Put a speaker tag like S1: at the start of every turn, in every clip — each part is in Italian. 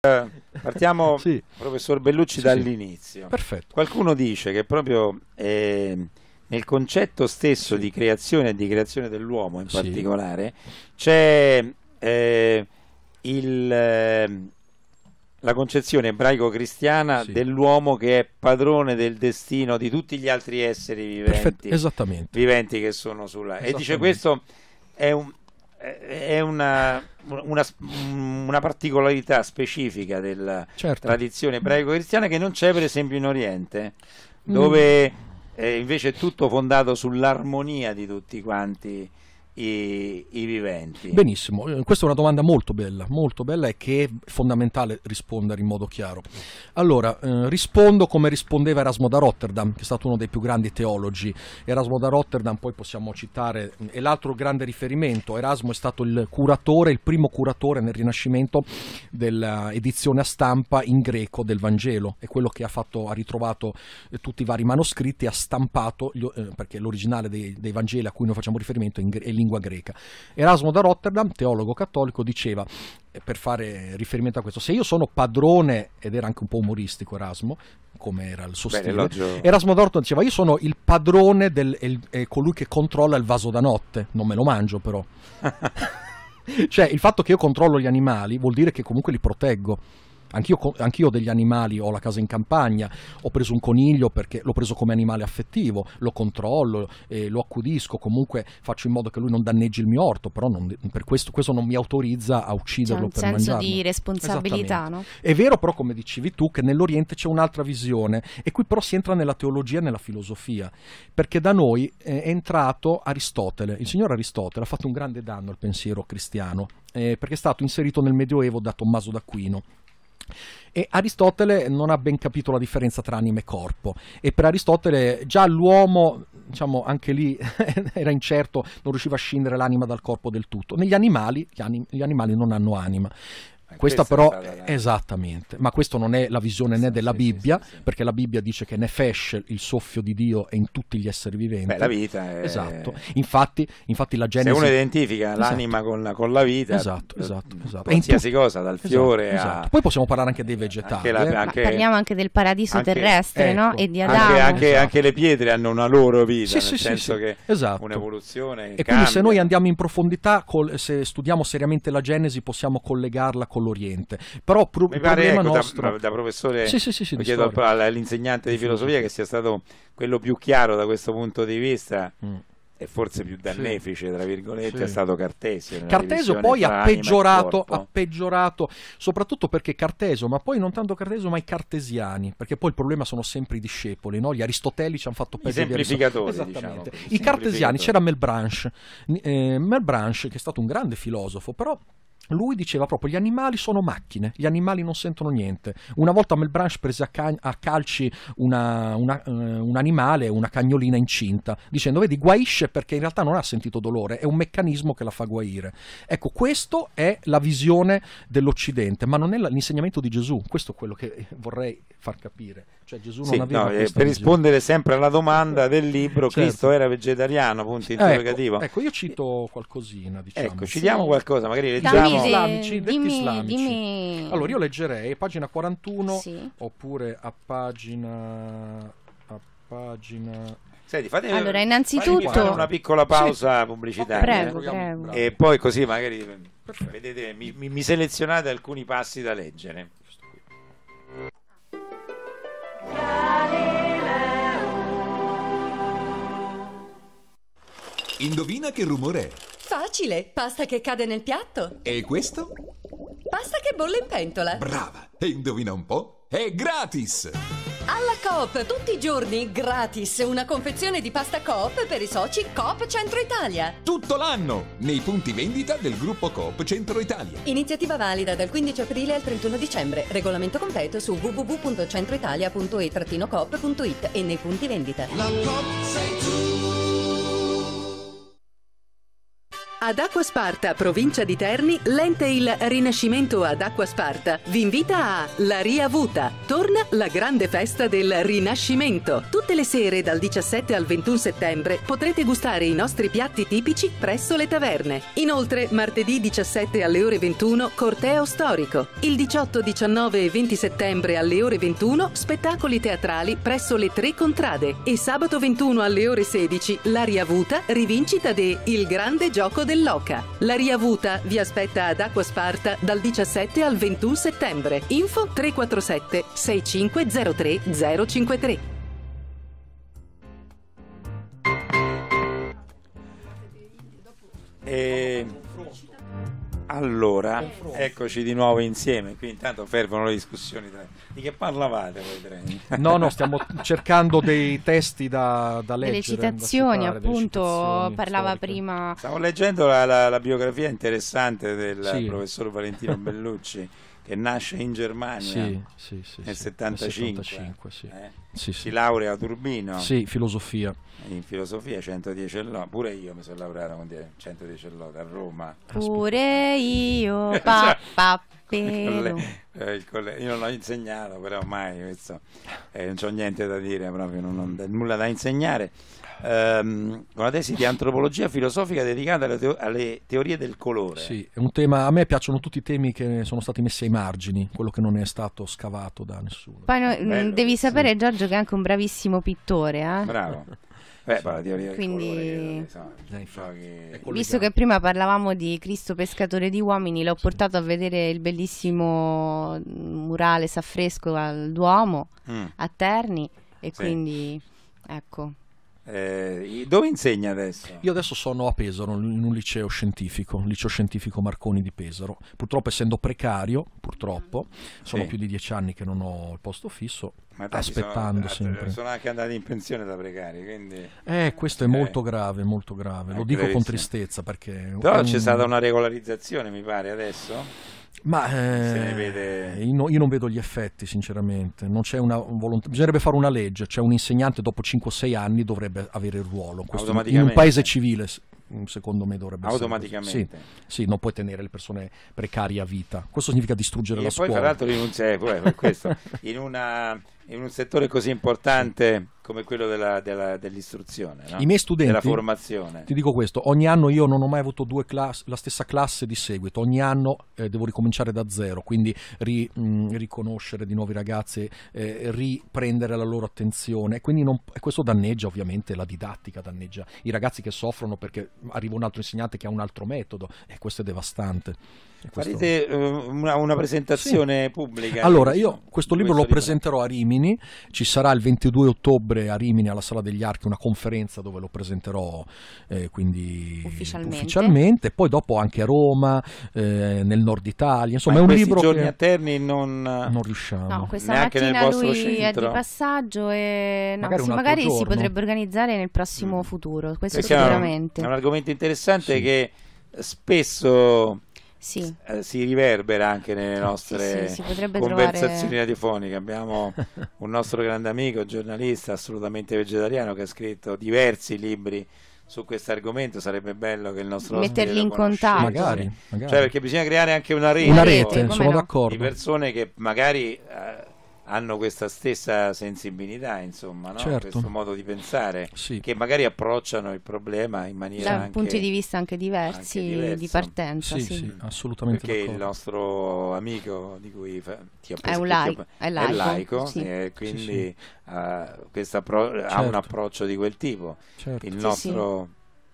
S1: Eh, partiamo, sì. professor Bellucci, sì, dall'inizio. Sì. Qualcuno dice che proprio eh, nel concetto stesso di creazione e di creazione dell'uomo in particolare c'è eh, ehm, la concezione ebraico-cristiana dell'uomo che è padrone del destino di tutti gli altri esseri viventi, viventi che sono sulla... E dice questo è un, è una, una, una, particolarità specifica della certo. tradizione ebraico-cristiana che non c'è per esempio in Oriente, mm. dove mm. eh, invece è tutto fondato sull'armonia di tutti quanti i, i, viventi.
S2: Benissimo, eh, questa è una domanda molto bella, molto bella e che è fondamentale rispondere in modo chiaro. Allora, eh, rispondo come rispondeva Erasmo da Rotterdam, che è stato uno dei più grandi teologi. Erasmo da Rotterdam, poi possiamo citare, mm, è l'altro grande riferimento. Erasmo è stato il curatore, il primo curatore nel Rinascimento dell'edizione a stampa in greco del Vangelo. È quello che ha, fatto, ha ritrovato eh, tutti i vari manoscritti, ha stampato, gli, eh, perché l'originale dei, dei, Vangeli a cui noi facciamo riferimento è in, è in lingua greca. Erasmo da Rotterdam, teologo cattolico, diceva eh, per fare riferimento a questo, se io sono padrone, ed era anche un po' umoristico Erasmo, come era il suo Bene, stile, l'oggio. Erasmo Dorton diceva io sono il padrone del, il, è colui che controlla il vaso da notte, non me lo mangio però. cioè il fatto che io controllo gli animali vuol dire che comunque li proteggo Anch'io, anch'io ho degli animali, ho la casa in campagna, ho preso un coniglio perché l'ho preso come animale affettivo, lo controllo, eh, lo accudisco, comunque faccio in modo che lui non danneggi il mio orto, però non, per questo, questo, non mi autorizza a ucciderlo cioè, per mangiarlo. C'è un senso mangiarlo. di responsabilità, no? È vero però, come dicevi tu, che nell'Oriente c'è un'altra visione e qui però si entra nella teologia e nella filosofia, perché da noi eh, è entrato Aristotele, il signor Aristotele ha fatto un grande danno al pensiero cristiano, eh, perché è stato inserito nel Medioevo da Tommaso d'Aquino e Aristotele non ha ben capito la differenza tra anima e corpo e per Aristotele già l'uomo, diciamo anche lì era incerto, non riusciva a scindere l'anima dal corpo del tutto. Negli animali, gli, anim- gli animali non hanno anima. Eh, questa, però, la... esattamente, ma questa non è la visione né della Bibbia, perché la Bibbia dice che Nefesh, il soffio di Dio, è in tutti gli esseri viventi. Beh, la vita è... Esatto, infatti, infatti la Genesi... Se uno identifica esatto. l'anima
S1: con la, con la, vita... Esatto, eh, esatto, esatto. Qualsiasi cosa, dal esatto, fiore esatto, a... Poi possiamo parlare anche dei vegetali. Anche la, eh. anche... Parliamo
S3: anche del paradiso anche... terrestre, ecco. no? E di Adamo. Anche,
S1: esatto. anche, le pietre hanno una loro vita, sì, nel sì, senso sì, che esatto. un'evoluzione E cambia. quindi se noi
S2: andiamo in profondità, col... se studiamo seriamente la Genesi, possiamo collegarla con con l'Oriente. Però pro- Mi pare, ecco, nostro... da, da, professore, sì, sì, sì, chiedo
S1: all'insegnante di filosofia che sia stato quello più chiaro da questo punto di vista. Mm e forse più dannefice, sì, tra virgolette, sì. è stato Cartesio. Cartesio poi ha peggiorato, ha
S2: peggiorato, soprattutto perché Cartesio, ma poi non tanto Cartesio, ma i cartesiani, perché poi il problema sono sempre i discepoli, no? gli aristotelici hanno fatto peggio. I semplificatori, diciamo, I cartesiani, c'era Melbranche, eh, Melbranche che è stato un grande filosofo, però lui diceva proprio gli animali sono macchine, gli animali non sentono niente. Una volta Melbranche prese a, ca- a calci una, una, uh, un animale, una cagnolina incinta, dicendo vedi guaisce perché in realtà non ha sentito dolore, è un meccanismo che la fa guaire. Ecco, questa è la visione dell'Occidente, ma non è l'insegnamento di Gesù, questo è quello che vorrei far capire. Cioè, Gesù non sì, aveva no, eh, per rispondere
S1: sempre alla domanda del libro, certo. Cristo era vegetariano, punto ecco, interrogativo. Ecco,
S2: ecco, io cito qualcosina, diciamo. Ecco, ci diamo qualcosa,
S1: magari leggiamo islamici, detti dimmi, islamici. Dimmi. Allora
S2: io leggerei pagina 41 sì. oppure a pagina a pagina Senti, fatemi, allora, innanzitutto fare una piccola pausa sì. pubblicitaria prego, prego.
S1: e poi così magari Perfetto. vedete, mi, mi, mi selezionate alcuni passi da leggere.
S2: Indovina che rumore è?
S3: Facile, pasta che cade nel piatto.
S2: E questo?
S3: Pasta che bolle in pentola. Brava!
S2: E indovina un po'? È gratis!
S3: Alla Coop, tutti i giorni gratis una confezione di pasta Coop per i soci Coop Centro Italia.
S2: Tutto l'anno nei punti vendita del gruppo Coop Centro Italia.
S3: Iniziativa valida dal 15 aprile al 31 dicembre. Regolamento completo su www.centroitalia.e-coop.it e nei punti vendita. La Coop
S1: sei tu.
S3: Ad Acqua Sparta, provincia di Terni, l'ente il Rinascimento ad Acqua Sparta vi invita a La Riavuta. Torna la grande festa del Rinascimento. Tutte le sere dal 17 al 21 settembre potrete gustare i nostri piatti tipici presso le taverne. Inoltre, martedì 17 alle ore 21 corteo storico. Il 18, 19 e 20 settembre alle ore 21 spettacoli teatrali presso le Tre Contrade e sabato 21 alle ore 16 La Riavuta, rivincita de Il grande gioco del dell'Oca. La riavuta vi aspetta ad Acqua Sparta dal 17 al 21 settembre. Info 347 6503 053.
S1: Allora, eccoci di nuovo insieme. Qui intanto fervono le discussioni. Tra...
S2: Di che parlavate voi tre? No, no, stiamo cercando dei testi da, da leggere. Le citazioni, da appunto, citazioni parlava
S3: storiche. prima. Stavo
S1: leggendo la, la, la biografia interessante del sì. professor Valentino Bellucci che nasce in Germania sì, sì, sì, nel 75, 75 eh? si laurea a Turbino sì, filosofia in filosofia 110 all'ora pure io mi sono laureato con 110 all'ora a Roma
S3: pure io pa, pa, Vero.
S1: Eh, il colle- io non l'ho insegnato, però mai questo, eh, non ho niente da dire, proprio non ho nulla da insegnare. Um, ehm, una tesi di antropologia filosofica dedicata alle, teo- alle, teorie del colore. Sì,
S2: è un tema. A me piacciono tutti i temi che sono stati messi ai margini, quello che non è stato scavato da nessuno. Poi no, Bello,
S3: devi sapere, sì. Giorgio, che è anche un bravissimo pittore. Eh? Bravo.
S2: Beh, parla di Ariel
S3: Quindi, colore,
S1: so, eh,
S2: che...
S3: visto che prima parlavamo di Cristo pescatore di uomini, l'ho sì. portato a vedere il bellissimo murale s'affresco al Duomo mm. a Terni e sì. quindi
S2: ecco. Eh, dove insegna adesso? Io adesso sono a Pesaro, in un liceo scientifico, liceo scientifico Marconi di Pesaro. Purtroppo essendo precario, purtroppo, sono più di dieci anni che non ho il posto fisso, ma aspettando sono, sempre. Sono
S1: anche andati in pensione da precari, quindi... Eh, questo è eh. molto
S2: grave, molto grave, lo dico con tristezza perché... Però un... c'è stata
S1: una regolarizzazione, mi pare, adesso?
S2: Ma eh, io, io, non vedo gli effetti, sinceramente. Non c'è una volontà. Bisognerebbe fare una legge, cioè un insegnante dopo 5-6 anni dovrebbe avere il ruolo. Questo in un paese civile, mm, secondo me, dovrebbe Automaticamente. essere. Automaticamente. Sì, sì, non puoi tenere le persone precarie a vita. Questo significa distruggere e la poi, scuola. Poi, tra l'altro,
S1: lì non c'è, in una in un settore così importante come quello della, della, dell'istruzione, no? i miei studenti, della formazione. Ti
S2: dico questo, ogni anno io non ho mai avuto class, la stessa classe di seguito, ogni anno eh, devo ricominciare da zero, quindi ri, mh, riconoscere di nuovi ragazzi, eh, riprendere la loro attenzione, quindi non, questo danneggia ovviamente la didattica, danneggia i ragazzi che soffrono perché arriva un altro insegnante che ha un altro metodo e questo è devastante. Questo...
S1: Farete uh, una, una, presentazione sì. pubblica? Allora, io questo libro questo lo libro.
S2: presenterò a Rimi Rimini, ci sarà il 22 ottobre a Rimini alla Sala degli Archi una conferenza dove lo presenterò eh, quindi ufficialmente. ufficialmente. poi dopo anche a Roma, eh, nel nord Italia, insomma Ma è un libro... giorni che... a Terni non... non riusciamo. No, questa Neanche mattina lui centro. è di
S3: passaggio e no, magari, sì, magari si potrebbe organizzare nel prossimo mm. futuro, questo Pensiamo, sicuramente. È
S1: un argomento interessante sì. che spesso sì. Eh, si riverbera anche nelle nostre sì, sì, conversazioni trovare... radiofoniche. Abbiamo un nostro grande amico, giornalista assolutamente vegetariano, che ha scritto diversi libri su questo argomento sarebbe bello che il nostro metterli in contatto magari, cioè, magari. Cioè, perché bisogna creare anche una rete, una rete sono no? d'accordo di persone che magari hanno questa stessa sensibilità, insomma, no? certo. questo modo di pensare, sì. che magari approcciano il problema in maniera... Da anche, punti di
S3: vista anche diversi anche di partenza. Sì, sì. sì
S2: assolutamente. Perché d'accordo.
S1: il nostro amico di cui fa, ti ho preso, è, un laico, è laico, è laico sì. e quindi uh, certo. ha un certo. approccio di quel tipo. Certo. Il nostro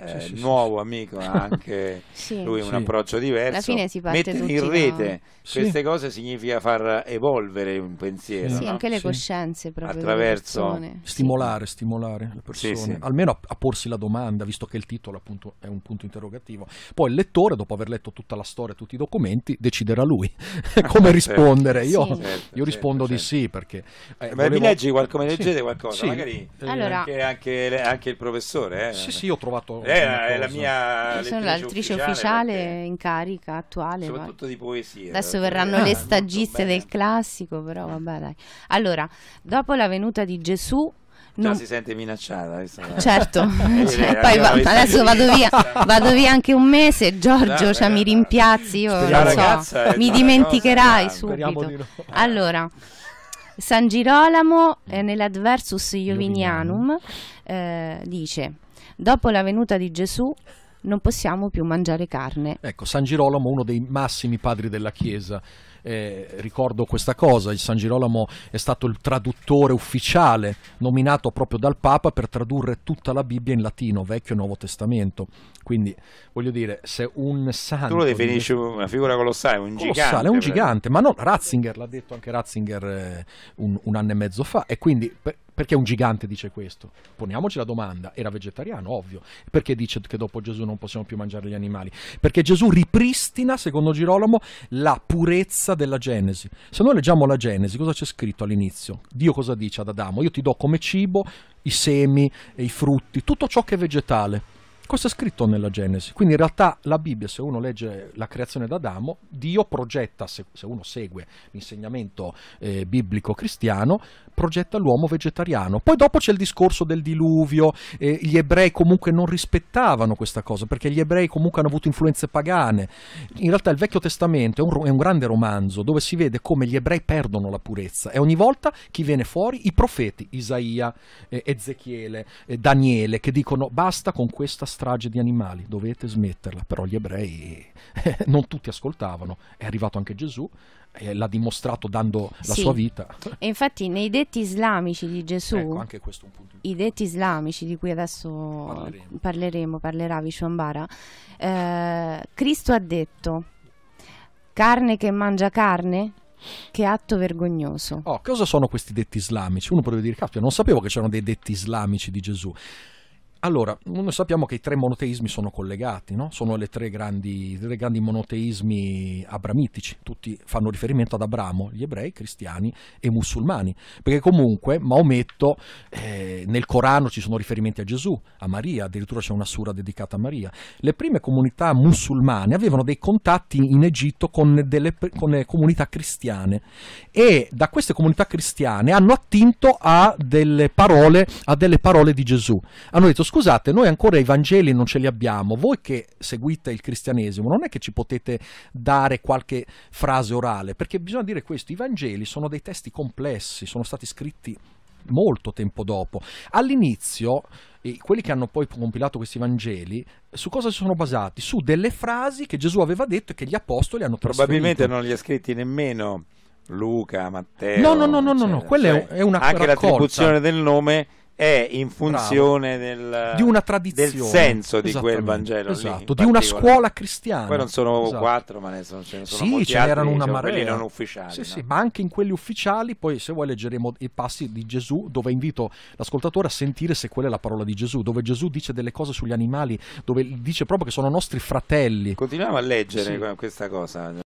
S1: eh, sì, sì, nuovo sì. amico anche lui un approccio diverso alla fine si parte mettere in rete no? queste cose significa far
S2: evolvere
S1: un pensiero sì, no? anche le coscienze proprio attraverso
S2: stimolare stimolare le persone almeno a, a, porsi la domanda visto che il titolo appunto è un punto interrogativo poi il lettore dopo aver letto tutta la storia tutti i documenti deciderà lui come certo. rispondere io, certo, io rispondo certo, di certo. sì perché eh, volevo... mi leggi qualcosa leggete qualcosa magari eh, allora... anche,
S1: anche, anche, il professore eh. sì sì ho trovato lei eh, è la mia sono l'attrice
S3: ufficiale, ufficiale in carica attuale. Soprattutto ma... di poesia. Adesso verranno ah, le stagiste del classico, però vabbè dai. Allora, dopo la venuta di Gesù
S1: non... si sente minacciata. Certo, cioè, poi va, adesso vado via, vado via
S3: anche un mese, Giorgio, no, cioè, mi rimpiazzi, io non so, mi dimenticherai cosa, subito. Di Allora, San Girolamo eh, nell'Adversus Jovinianum eh, dice dopo la venuta di Gesù non possiamo più mangiare
S2: carne. Ecco, San Girolamo, uno dei massimi padri della Chiesa, eh, ricordo questa cosa, il San Girolamo è stato il traduttore ufficiale nominato proprio dal Papa per tradurre tutta la Bibbia in latino, Vecchio e Nuovo Testamento. Quindi voglio dire, se un santo... Tu lo definisci
S1: una figura colossale, un colossale, gigante. È un gigante,
S2: ma no, Ratzinger l'ha detto anche Ratzinger eh, un, un, anno e mezzo fa. E quindi... Per, perché un gigante dice questo? Poniamoci la domanda, era vegetariano, ovvio. Perché dice che dopo Gesù non possiamo più mangiare gli animali? Perché Gesù ripristina, secondo Girolamo, la purezza della Genesi. Se noi leggiamo la Genesi, cosa c'è scritto all'inizio? Dio cosa dice ad Adamo? Io ti do come cibo i semi, i frutti, tutto ciò che è vegetale questo è scritto nella Genesi? Quindi in realtà la Bibbia, se uno legge la creazione d'Adamo, Dio progetta, se, uno segue l'insegnamento eh, biblico cristiano, progetta l'uomo vegetariano. Poi dopo c'è il discorso del diluvio, eh, gli ebrei comunque non rispettavano questa cosa, perché gli ebrei comunque hanno avuto influenze pagane. In realtà il Vecchio Testamento è un, è un grande romanzo dove si vede come gli ebrei perdono la purezza e ogni volta chi viene fuori? I profeti, Isaia, eh, Ezechiele, eh, Daniele, che dicono basta con questa storia strage di animali, dovete smetterla, però gli ebrei eh, non tutti ascoltavano, è arrivato anche Gesù e l'ha dimostrato dando la sì. sua vita.
S3: E infatti nei detti islamici di Gesù, ecco, i detti islamici di cui adesso parleremo, parleremo parlerà Vishwambara, eh, Cristo ha detto, carne che mangia carne, che atto
S2: vergognoso. Oh, cosa sono questi detti islamici? Uno potrebbe dire, caspita, non sapevo che c'erano dei detti islamici di Gesù. Allora, noi sappiamo che i tre monoteismi sono collegati, no? sono i tre, tre grandi monoteismi abramitici, tutti fanno riferimento ad Abramo, gli ebrei, cristiani e musulmani, perché comunque Maometto, eh, nel Corano ci sono riferimenti a Gesù, a Maria, addirittura c'è una sura dedicata a Maria. Le prime comunità musulmane avevano dei contatti in Egitto con delle con comunità cristiane e da queste comunità cristiane hanno attinto a delle parole, a delle parole di Gesù. Hanno detto scusate, noi ancora i Vangeli non ce li abbiamo, voi che seguite il cristianesimo non è che ci potete dare qualche frase orale, perché bisogna dire questo, i Vangeli sono dei testi complessi, sono stati scritti molto tempo dopo. All'inizio, quelli che hanno poi compilato questi Vangeli, su cosa si sono basati? Su delle frasi che Gesù aveva detto e che gli apostoli hanno trasferito. Probabilmente non
S1: li ha scritti nemmeno Luca, Matteo. No, no, no,
S2: no, no, quella è, una cosa. Anche l'attribuzione
S1: del nome è in funzione del, di una tradizione, del senso di quel Vangelo esatto, lì, di una scuola
S2: cristiana. Poi non sono esatto.
S1: quattro, ma ne sono, ce ne sono sì, molti ce n'erano una diciamo, quelli non ufficiali. Sì, no? sì, ma
S2: anche in quelli ufficiali, poi se vuoi leggeremo i passi di Gesù, dove invito l'ascoltatore a sentire se quella è la parola di Gesù, dove Gesù dice delle cose sugli animali, dove dice proprio che sono nostri fratelli. Continuiamo a
S1: leggere sì. questa cosa.